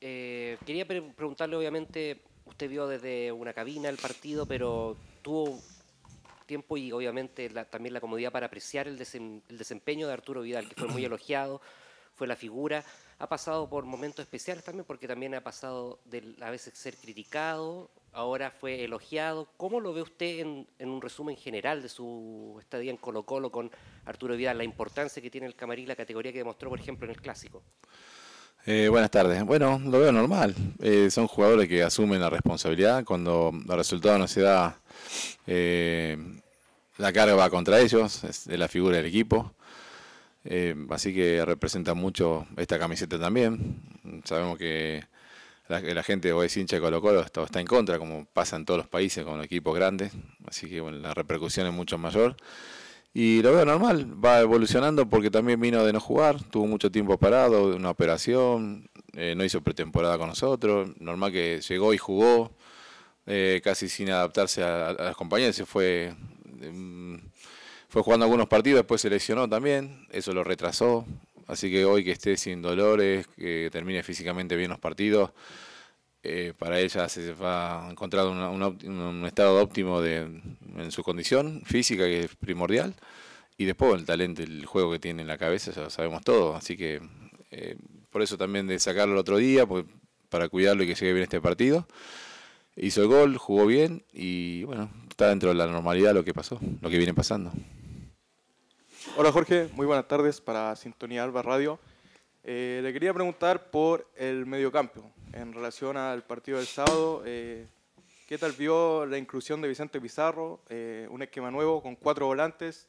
Eh, quería preguntarle, obviamente, usted vio desde una cabina el partido, pero tuvo tiempo y obviamente también la comodidad para apreciar el, desempeño de Arturo Vidal, que fue muy elogiado, fue la figura. Ha pasado por momentos especiales también, porque también ha pasado de a veces ser criticado, ahora fue elogiado. ¿Cómo lo ve usted en, en un resumen general de su estadía en Colo Colo con Arturo Vidal, la importancia que tiene el camarín, la categoría que demostró, por ejemplo, en el Clásico? Eh, buenas tardes. Bueno, lo veo normal. Eh, son jugadores que asumen la responsabilidad. Cuando el resultado no se da, eh, la carga va contra ellos, es la figura del equipo. así que representa mucho esta camiseta también. Sabemos que la, gente hoy es hincha de Colo Colo está, en contra, como pasa en todos los países con equipos grandes. Así que bueno, la repercusión es mucho mayor. Y lo veo normal, va evolucionando porque también vino de no jugar, tuvo mucho tiempo parado, una operación, eh, no hizo pretemporada con nosotros, normal que llegó y jugó, eh, casi sin adaptarse a, las compañías, se fue, mm, fue jugando algunos partidos, después se lesionó también, eso lo retrasó, así que hoy que esté sin dolores, que termine físicamente bien los partidos, eh, para ella se va a encontrar un estado óptimo de, en su condición física, que es primordial, y después el talento, el juego que tiene en la cabeza, ya lo sabemos todo. Así que eh, por eso también de sacarlo el otro día, pues para cuidarlo y que llegue bien este partido. Hizo el gol, jugó bien y bueno, está dentro de la normalidad lo que pasó, lo que viene pasando. Hola Jorge, muy buenas tardes para Sintonía Alba Radio. Eh, le quería preguntar por el mediocampo en relación al partido del sábado. Eh, ¿Qué tal vio la inclusión de Vicente Pizarro? Eh, un esquema nuevo con cuatro volantes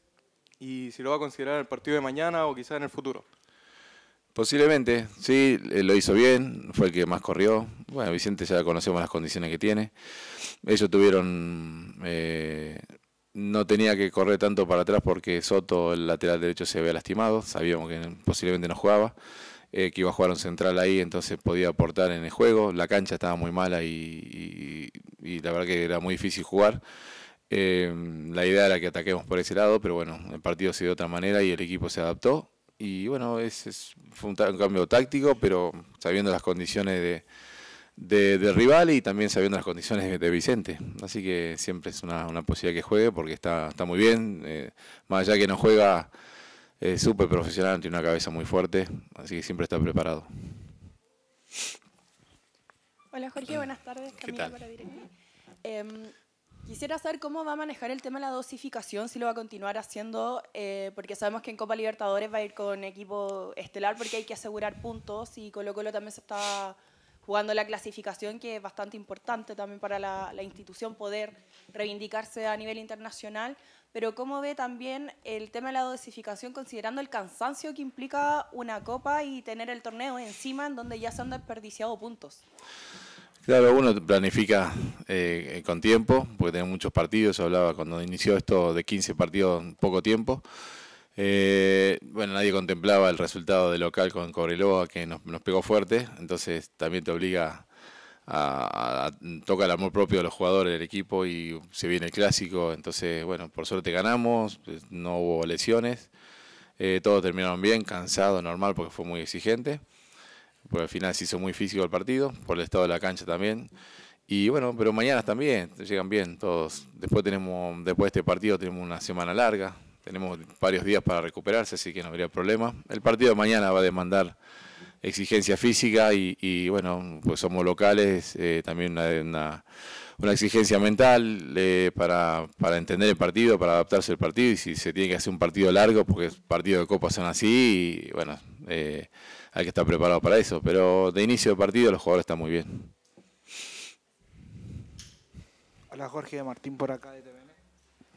y si lo va a considerar en el partido de mañana o quizás en el futuro. Posiblemente, sí, eh, lo hizo bien, fue el que más corrió. Bueno, Vicente ya conocemos las condiciones que tiene. Ellos tuvieron, no tenía que correr tanto para atrás porque Soto, el lateral derecho, se había lastimado, sabíamos que posiblemente no jugaba. Eh, que iba a jugar un central ahí, entonces podía aportar en el juego. La cancha estaba muy mala y, la verdad que era muy difícil jugar. Eh, la idea era que ataquemos por ese lado, pero bueno, el partido se dio de otra manera y el equipo se adaptó. Y bueno, es, fue un, cambio táctico, pero sabiendo las condiciones de, del rival y también sabiendo las condiciones de, Vicente. Así que siempre es una, posibilidad que juegue porque está, está muy bien. Eh, más allá que no juega es súper profesional, tiene una cabeza muy fuerte, así que siempre está preparado. Hola Jorge, buenas tardes. Em, quisiera saber cómo va a manejar el tema de la dosificación, si lo va a continuar haciendo, eh, porque sabemos que en Copa Libertadores va a ir con equipo estelar porque hay que asegurar puntos y Colo Colo también se está jugando la clasificación, que es bastante importante también para la, la institución poder reivindicarse a nivel internacional pero cómo ve también el tema de la dosificación considerando el cansancio que implica una copa y tener el torneo encima en donde ya se han desperdiciado puntos. Claro, uno planifica eh, con tiempo, porque tenemos muchos partidos, hablaba cuando inició esto de 15 partidos en poco tiempo. Eh, bueno, nadie contemplaba el resultado de local con Cobreloa que nos pegó fuerte, entonces también te obliga toca el amor propio de los jugadores del equipo y se viene el clásico. Entonces, bueno, por suerte ganamos, pues, no hubo lesiones. Eh, todos terminaron bien, cansado, normal, porque fue muy exigente. Porque al final se hizo muy físico el partido, por el estado de la cancha también. Y bueno, pero mañana también, llegan bien todos. Después tenemos, después de este partido tenemos una semana larga, tenemos varios días para recuperarse, así que no habría problema. El partido de mañana va a demandar exigencia física y, bueno, pues somos locales, eh, también una, una, exigencia mental eh, para, para, entender el partido, para adaptarse al partido y si se tiene que hacer un partido largo, porque partidos de Copa son así y bueno, eh, hay que estar preparado para eso, pero de inicio de partido los jugadores están muy bien. Hola Jorge, Martín por acá de TV.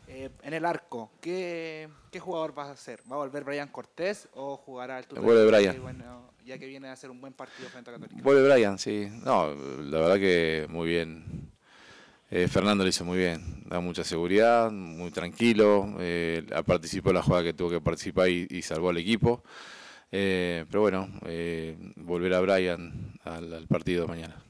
Eh, en el arco, ¿qué, jugador vas a hacer? ¿Va a volver Brian Cortés o jugará el tutorial? Vuelve Brian. ya que viene a hacer un buen partido frente a Católica. Vuelve Brian, sí. No, la verdad que muy bien. Eh, Fernando lo hizo muy bien. Da mucha seguridad, muy tranquilo. Eh, participó en la jugada que tuvo que participar y, salvó al equipo. Eh, pero bueno, volver a Brian al, al partido mañana.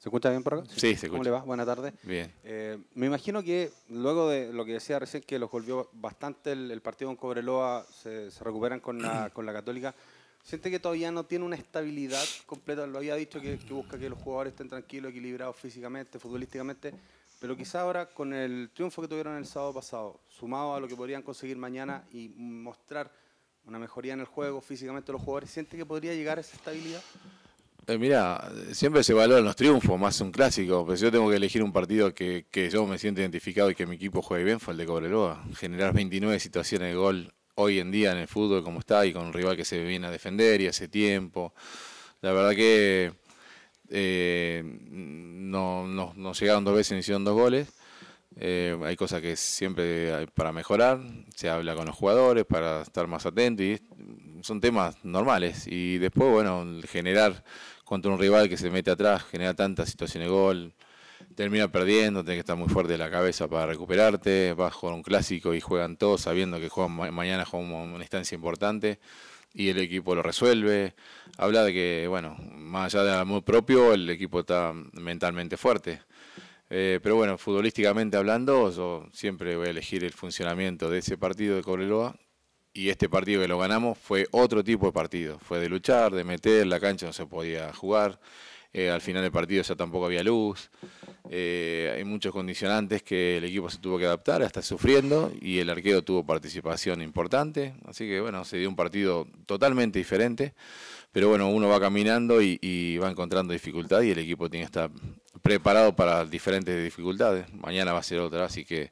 ¿Se escucha bien por acá? Sí, se escucha. ¿Cómo le va? Buenas tardes. Bien. Eh, me imagino que luego de lo que decía recién, que los golpeó bastante el, partido con Cobreloa, se, recuperan con la, con la Católica. ¿Siente que todavía no tiene una estabilidad completa? Lo había dicho que, busca que los jugadores estén tranquilos, equilibrados físicamente, futbolísticamente. Pero quizá ahora, con el triunfo que tuvieron el sábado pasado, sumado a lo que podrían conseguir mañana y mostrar una mejoría en el juego físicamente los jugadores, ¿siente que podría llegar a esa estabilidad? Eh, mira, siempre se valoran los triunfos, más un clásico. Pero si yo tengo que elegir un partido que, yo me siento identificado y que mi equipo juegue bien, fue el de Cobreloa. Generar 29 situaciones de gol hoy en día en el fútbol como está y con un rival que se viene a defender y hace tiempo. La verdad que eh, nos no, no llegaron dos veces y hicieron dos goles. Eh, hay cosas que siempre hay para mejorar, se habla con los jugadores para estar más atentos y son temas normales. Y después, bueno, generar contra un rival que se mete atrás, genera tantas situaciones de gol, termina perdiendo, tiene que estar muy fuerte la cabeza para recuperarte, vas a un clásico y juegan todos sabiendo que juegan, mañana juegan una instancia importante y el equipo lo resuelve. Habla de que, bueno, más allá de amor propio, el equipo está mentalmente fuerte. Eh, pero bueno, futbolísticamente hablando, yo siempre voy a elegir el funcionamiento de ese partido de Cobreloa. Y este partido que lo ganamos fue otro tipo de partido. Fue de luchar, de meter, la cancha no se podía jugar. Eh, al final del partido ya tampoco había luz. Eh, hay muchos condicionantes que el equipo se tuvo que adaptar, hasta sufriendo, y el arquero tuvo participación importante. Así que bueno, se dio un partido totalmente diferente pero bueno, uno va caminando y, va encontrando dificultad y el equipo tiene que estar preparado para diferentes dificultades. Mañana va a ser otra, así que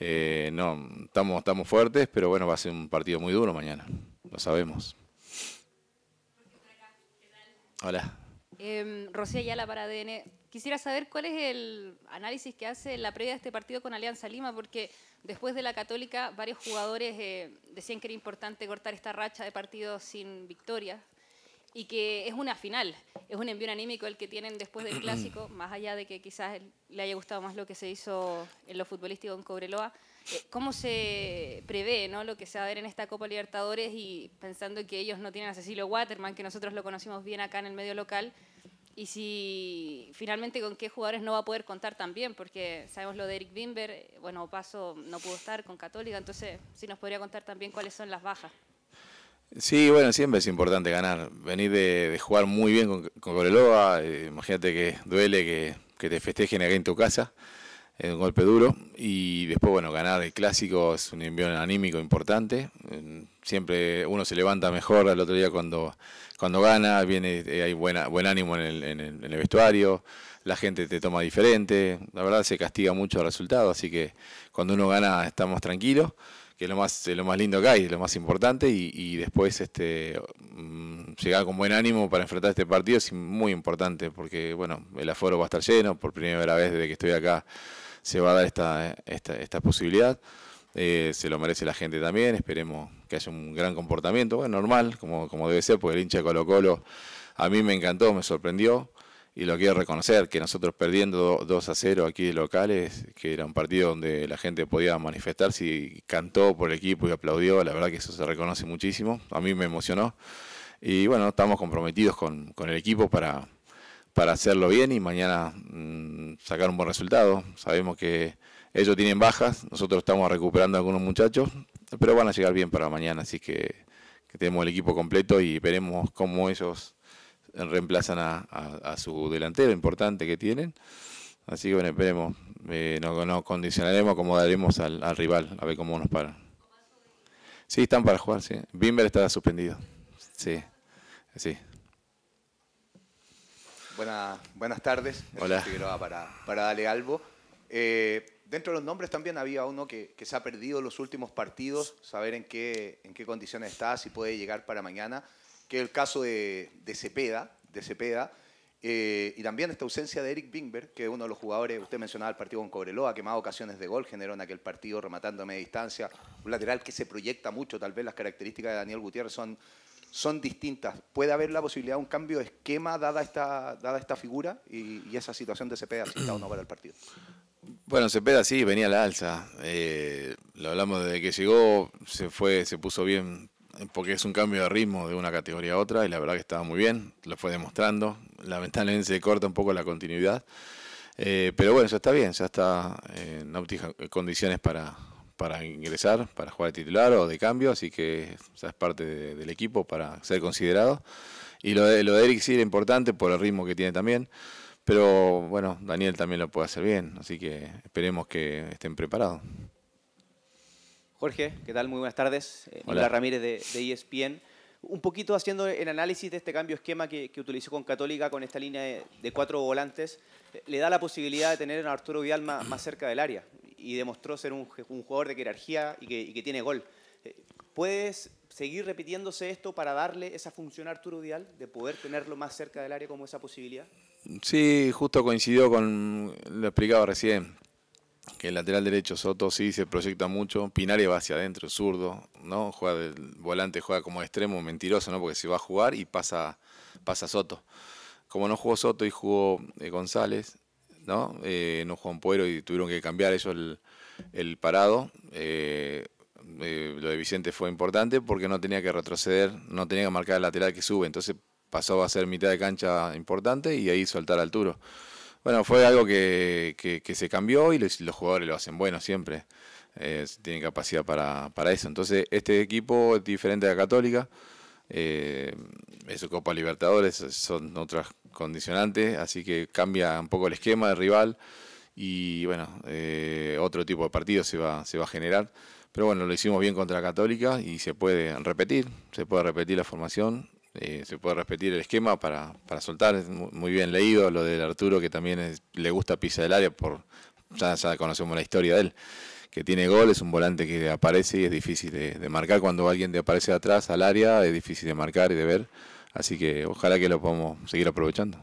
eh, no, estamos, estamos fuertes, pero bueno, va a ser un partido muy duro mañana, lo sabemos. Hola. Eh, em, Rocía Ayala para ADN. Quisiera saber cuál es el análisis que hace la previa de este partido con Alianza Lima, porque después de la Católica varios jugadores eh, decían que era importante cortar esta racha de partidos sin victoria, y que es una final, es un envío anímico el que tienen después del clásico, más allá de que quizás le haya gustado más lo que se hizo en lo futbolístico en Cobreloa. Eh, ¿Cómo se prevé ¿no? lo que se va a ver en esta Copa Libertadores y pensando que ellos no tienen a Cecilio Waterman, que nosotros lo conocimos bien acá en el medio local? Y si finalmente con qué jugadores no va a poder contar también, porque sabemos lo de Eric Bimber, eh, bueno, Paso no pudo estar con Católica, entonces si nos podría contar también cuáles son las bajas. Sí, bueno, siempre es importante ganar. Venir de, jugar muy bien con, con Coreloa, eh, imagínate que duele que, te festejen aquí en tu casa, es un golpe duro. Y después, bueno, ganar el clásico es un envío anímico importante. Siempre uno se levanta mejor al otro día cuando, cuando gana, viene, eh, hay buena, buen ánimo en el, en el vestuario, la gente te toma diferente. La verdad se castiga mucho el resultado, así que cuando uno gana estamos tranquilos que es lo más, lo más lindo que hay, es lo más importante, y, después este, mm, llegar con buen ánimo para enfrentar este partido es muy importante, porque bueno, el aforo va a estar lleno, por primera vez desde que estoy acá se va a dar esta, esta, esta posibilidad. Eh, se lo merece la gente también, esperemos que haya un gran comportamiento, bueno, normal, como, como debe ser, porque el hincha de Colo Colo a mí me encantó, me sorprendió, y lo quiero reconocer, que nosotros perdiendo 2 a 0 aquí de locales, que era un partido donde la gente podía manifestarse y cantó por el equipo y aplaudió, la verdad que eso se reconoce muchísimo, a mí me emocionó. Y bueno, estamos comprometidos con, el equipo para, para hacerlo bien y mañana mm, sacar un buen resultado. Sabemos que ellos tienen bajas, nosotros estamos recuperando algunos muchachos, pero van a llegar bien para mañana, así que, que tenemos el equipo completo y veremos cómo ellos reemplazan a, su delantero importante que tienen. Así que bueno, esperemos, eh, ...nos condicionaremos, acomodaremos al, al rival, a ver cómo nos paran. Sí, están para jugar, sí. Bimber está suspendido. Sí, sí. Buenas, buenas tardes. Hola. para, para darle Albo. Eh, dentro de los nombres también había uno que, que, se ha perdido los últimos partidos, saber en qué, en qué condiciones está, si puede llegar para mañana que el caso de, Cepeda, de Cepeda eh, y también esta ausencia de Eric Bingberg, que es uno de los jugadores, usted mencionaba el partido con Cobreloa, que más ocasiones de gol generó en aquel partido rematando a media distancia, un lateral que se proyecta mucho, tal vez las características de Daniel Gutiérrez son, son distintas. ¿Puede haber la posibilidad de un cambio de esquema dada esta, dada esta figura y, esa situación de Cepeda si está o no para el partido? Bueno, Cepeda sí, venía a la alza. Eh, lo hablamos desde que llegó, se fue, se puso bien porque es un cambio de ritmo de una categoría a otra y la verdad que estaba muy bien, lo fue demostrando. Lamentablemente se corta un poco la continuidad, eh, pero bueno, ya está bien, ya está en eh, condiciones para, para ingresar, para jugar de titular o de cambio, así que ya es parte del equipo para ser considerado. Y lo de, lo de Eric sí es importante por el ritmo que tiene también, pero bueno, Daniel también lo puede hacer bien, así que esperemos que estén preparados. Jorge, ¿qué tal? Muy buenas tardes. Eh, Hola. Ramírez de, ESPN. E un poquito haciendo el análisis de este cambio esquema que, utilizó con Católica, con esta línea de, cuatro volantes, eh, le da la posibilidad de tener a Arturo Vidal más, más cerca del área y demostró ser un, jugador de jerarquía y que, tiene gol. Eh, ¿Puedes seguir repitiéndose esto para darle esa función a Arturo Vidal, de poder tenerlo más cerca del área como esa posibilidad? Sí, justo coincidió con, lo explicado recién, que el lateral derecho Soto sí se proyecta mucho, Pinares va hacia adentro, zurdo, ¿no? Juega del volante, juega como extremo, mentiroso, ¿no? Porque se va a jugar y pasa, pasa Soto. Como no jugó Soto y jugó eh, González, ¿no? Eh, no jugó Puero y tuvieron que cambiar ellos el, parado. Eh, lo de Vicente fue importante porque no tenía que retroceder, no tenía que marcar el lateral que sube, entonces pasó a ser mitad de cancha importante y ahí soltar al Turo. Bueno, fue algo que, se cambió y los, jugadores lo hacen bueno siempre. Eh, tienen capacidad para, para, eso. Entonces, este equipo es diferente a la Católica. Eh, es Copa Libertadores, son otras condicionantes, así que cambia un poco el esquema de rival y bueno, eh, otro tipo de partido se va, se va a generar. Pero bueno, lo hicimos bien contra la Católica y se puede repetir, se puede repetir la formación eh, se puede repetir el esquema para, para soltar. Es muy bien leído lo del Arturo, que también le gusta pisa del área, por ya, ya, conocemos la historia de él, que tiene gol, es un volante que aparece y es difícil de, marcar. Cuando alguien te aparece atrás al área, es difícil de marcar y de ver. Así que ojalá que lo podamos seguir aprovechando.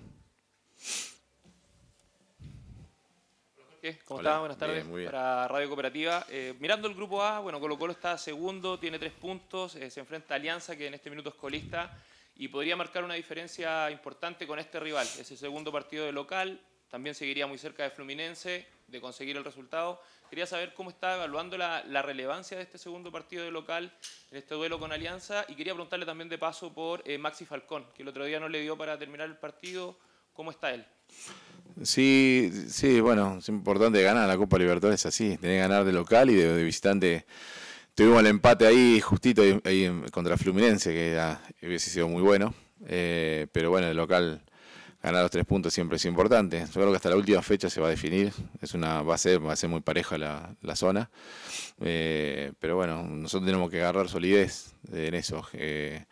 ¿Cómo está? Buenas tardes bien. para Radio Cooperativa. Eh, mirando el grupo A, bueno, Colo Colo está segundo, tiene tres puntos, eh, se enfrenta a Alianza, que en este minuto es colista y podría marcar una diferencia importante con este rival. ese segundo partido de local, también seguiría muy cerca de Fluminense, de conseguir el resultado. Quería saber cómo está evaluando la, relevancia de este segundo partido de local en este duelo con Alianza y quería preguntarle también de paso por eh, Maxi Falcón, que el otro día no le dio para terminar el partido. ¿Cómo está él? Sí, sí, bueno, es importante ganar la Copa Libertadores así, tener que ganar de local y de visitante Tuvimos el empate ahí justito contra Fluminense, que hubiese sido muy bueno. Eh, pero bueno, el local ganar los tres puntos siempre es importante. Yo creo que hasta la última fecha se va a definir. Es una, va, a ser, va a ser muy pareja la, zona. Eh, pero bueno, nosotros tenemos que agarrar solidez en eso. Eh,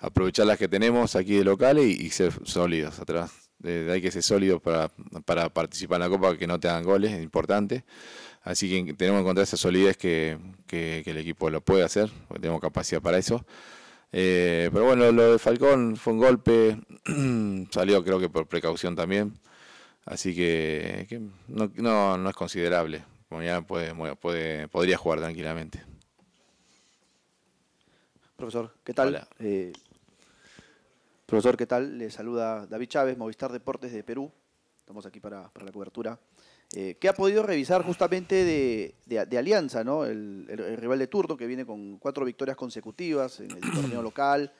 aprovechar las que tenemos aquí de locales y, ser sólidos atrás. hay que ser sólidos para, para participar en la Copa, que no te hagan goles, es importante. Así que tenemos que encontrar esa solidez que, el equipo lo puede hacer, porque tenemos capacidad para eso. Eh, pero bueno, lo de Falcón fue un golpe, salió creo que por precaución también, así que, no, es considerable. Ya puede, puede, podría jugar tranquilamente. Profesor, ¿qué tal? Eh, profesor, ¿qué tal? Le saluda David Chávez, Movistar Deportes de Perú. Estamos aquí para, para la cobertura eh, ¿Qué ha podido revisar justamente de, Alianza, ¿no? El, rival de turno que viene con cuatro victorias consecutivas en el torneo local,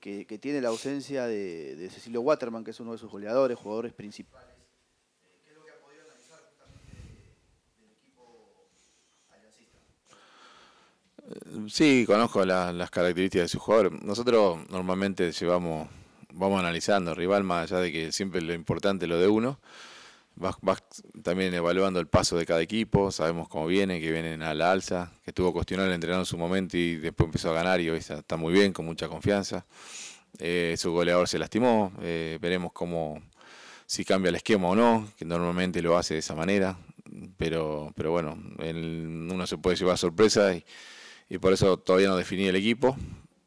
que, tiene la ausencia de, Cecilio Waterman, que es uno de sus goleadores, jugadores principales. Eh, ¿Qué es lo que ha podido analizar justamente del equipo aliancista? Sí, conozco las características de su jugador. Nosotros normalmente llevamos, vamos analizando rival, más allá de que siempre lo importante es lo de uno vas, también evaluando el paso de cada equipo, sabemos cómo viene, que vienen a la alza, que estuvo cuestionado entrenador en su momento y después empezó a ganar y hoy está, muy bien, con mucha confianza. Eh, su goleador se lastimó, eh, veremos cómo, si cambia el esquema o no, que normalmente lo hace de esa manera, pero, pero bueno, uno se puede llevar sorpresa y, por eso todavía no definí el equipo.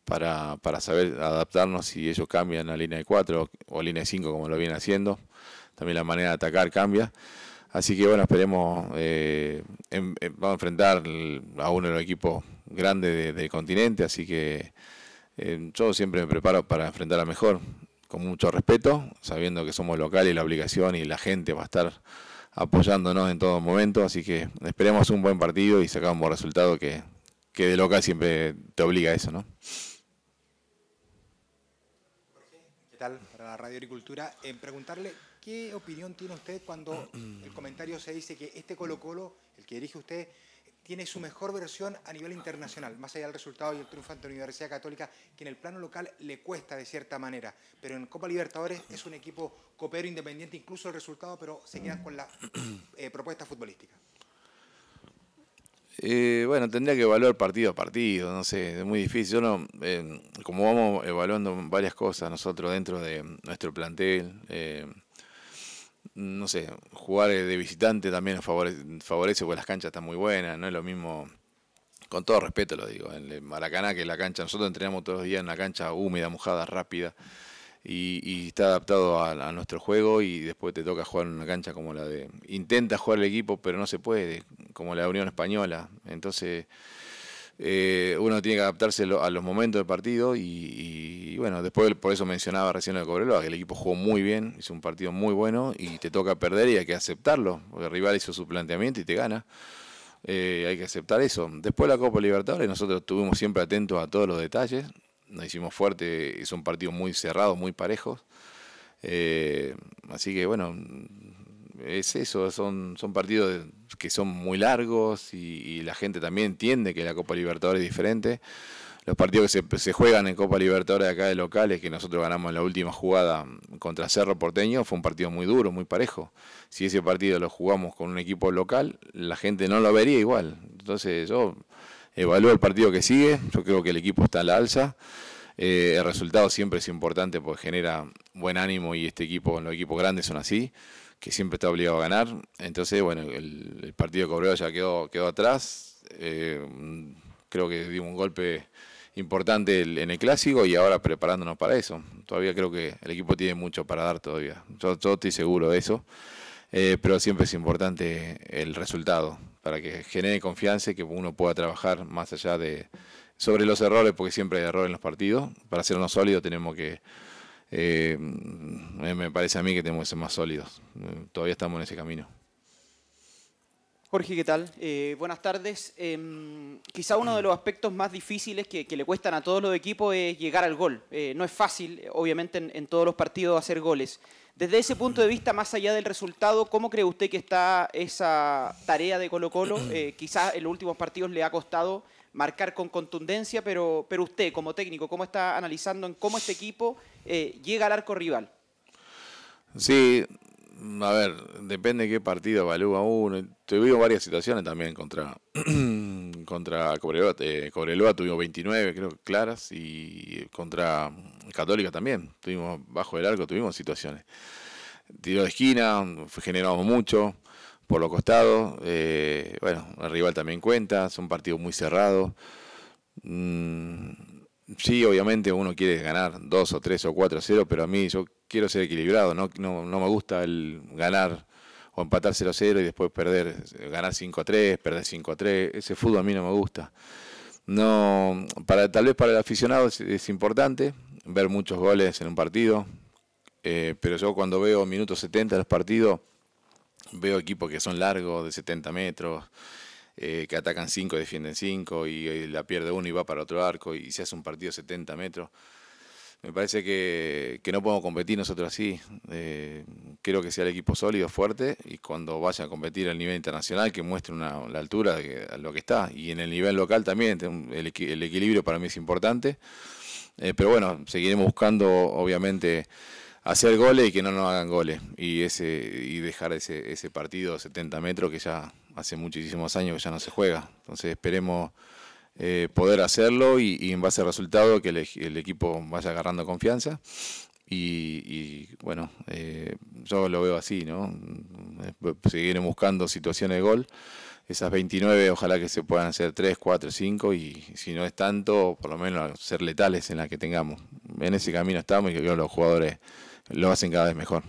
Para, para saber adaptarnos si ellos cambian a línea de 4 o, o línea de 5 como lo vienen haciendo también la manera de atacar cambia. Así que bueno, esperemos, eh, vamos a enfrentar a uno de los equipos grandes del continente, así que eh, yo siempre me preparo para enfrentar a mejor, con mucho respeto, sabiendo que somos locales y la obligación y la gente va a estar apoyándonos en todo momento, así que esperemos un buen partido y sacamos un buen resultado que, que de local siempre te obliga a eso, ¿no? ¿Qué tal? Para la Radio Agricultura, en preguntarle ¿Qué opinión tiene usted cuando el comentario se dice que este Colo Colo, el que dirige usted, tiene su mejor versión a nivel internacional, más allá del resultado y el triunfo ante la Universidad Católica, que en el plano local le cuesta de cierta manera, pero en Copa Libertadores es un equipo copero independiente, incluso el resultado, pero se quedan con la eh, propuesta futbolística. Eh, bueno, tendría que evaluar partido a partido, no sé, es muy difícil. Yo no, eh, como vamos evaluando varias cosas nosotros dentro de nuestro plantel, no sé, jugar eh, de visitante también nos favorece, porque las canchas están muy buenas, no es lo mismo, con todo respeto lo digo, en Maracaná que la cancha, nosotros entrenamos todos los días en la cancha húmeda, mojada, rápida, y, está adaptado a, a, nuestro juego y después te toca jugar en una cancha como la de, intenta jugar el equipo pero no se puede, como la Unión Española, entonces eh, uno tiene que adaptarse a los momentos del partido y, bueno, después por eso mencionaba recién el de Cobreloa, que el equipo jugó muy bien, hizo un partido muy bueno y te toca perder y hay que aceptarlo, porque el rival hizo su planteamiento y te gana. Eh, hay que aceptar eso. Después la Copa Libertadores nosotros estuvimos siempre atentos a todos los detalles, nos hicimos fuerte, hizo un partido muy cerrado, muy parejo eh, así que bueno, es eso, son, son partidos que son muy largos y, la gente también entiende que la Copa Libertadores es diferente. Los partidos que se, juegan en Copa Libertadores acá de locales, que nosotros ganamos en la última jugada contra Cerro Porteño, fue un partido muy duro, muy parejo. Si ese partido lo jugamos con un equipo local, la gente no lo vería igual. Entonces yo evalúo el partido que sigue, yo creo que el equipo está a la alza. Eh, el resultado siempre es importante porque genera buen ánimo y este equipo, los equipos grandes son así que siempre está obligado a ganar. Entonces, bueno, el, partido de cobreo ya quedó, quedó atrás. Eh, creo que dio un golpe importante en el clásico y ahora preparándonos para eso. Todavía creo que el equipo tiene mucho para dar todavía. Yo, estoy seguro de eso. Eh, pero siempre es importante el resultado para que genere confianza y que uno pueda trabajar más allá de sobre los errores, porque siempre hay errores en los partidos. Para hacernos sólidos tenemos que eh, me parece a mí que tenemos que ser más sólidos. Todavía estamos en ese camino. Jorge, ¿qué tal? Eh, buenas tardes. Em, quizá uno de los aspectos más difíciles que, le cuestan a todos los equipos es llegar al gol. Eh, no es fácil, obviamente, en, todos los partidos hacer goles. Desde ese punto de vista, más allá del resultado, ¿cómo cree usted que está esa tarea de Colo Colo? Eh, quizás en los últimos partidos le ha costado marcar con contundencia, pero, pero usted como técnico, ¿cómo está analizando en cómo este equipo llega al arco rival? Sí, a ver, depende de qué partido evalúa uno. Tuvimos varias situaciones también contra, contra Cobreloa. Eh, Cobreloa tuvimos 29, creo, claras, y contra Católica también. Tuvimos bajo el arco, tuvimos situaciones. Tiro de esquina, generamos mucho por los costados. Eh, bueno, el rival también cuenta, es un partido muy cerrado. Mm, sí, obviamente uno quiere ganar 2 o 3 o 4 a 0, pero a mí yo quiero ser equilibrado, no, no, me gusta el ganar o empatar 0 a 0 y después perder, ganar 5 a 3, perder 5 a 3, ese fútbol a mí no me gusta. No, para, tal vez para el aficionado es, importante ver muchos goles en un partido, eh, pero yo cuando veo minutos 70 de los partidos, veo equipos que son largos, de 70 metros, eh, que atacan 5 defienden 5 y, eh, la pierde uno y va para otro arco y se hace un partido 70 metros. Me parece que, no podemos competir nosotros así. Eh, creo que sea el equipo sólido, fuerte y cuando vaya a competir al nivel internacional que muestre la altura de lo que está. Y en el nivel local también, el, equilibrio para mí es importante. Eh, pero bueno, seguiremos buscando obviamente hacer goles y que no nos hagan goles y ese y dejar ese, ese partido 70 metros que ya hace muchísimos años que ya no se juega. Entonces esperemos eh, poder hacerlo y, en base al resultado que el, equipo vaya agarrando confianza. Y, bueno, eh, yo lo veo así, ¿no? Eh, Seguir buscando situaciones de gol. Esas 29 ojalá que se puedan hacer 3, 4, 5 y si no es tanto, por lo menos ser letales en las que tengamos. En ese camino estamos y que los jugadores lo hacen cada vez mejor.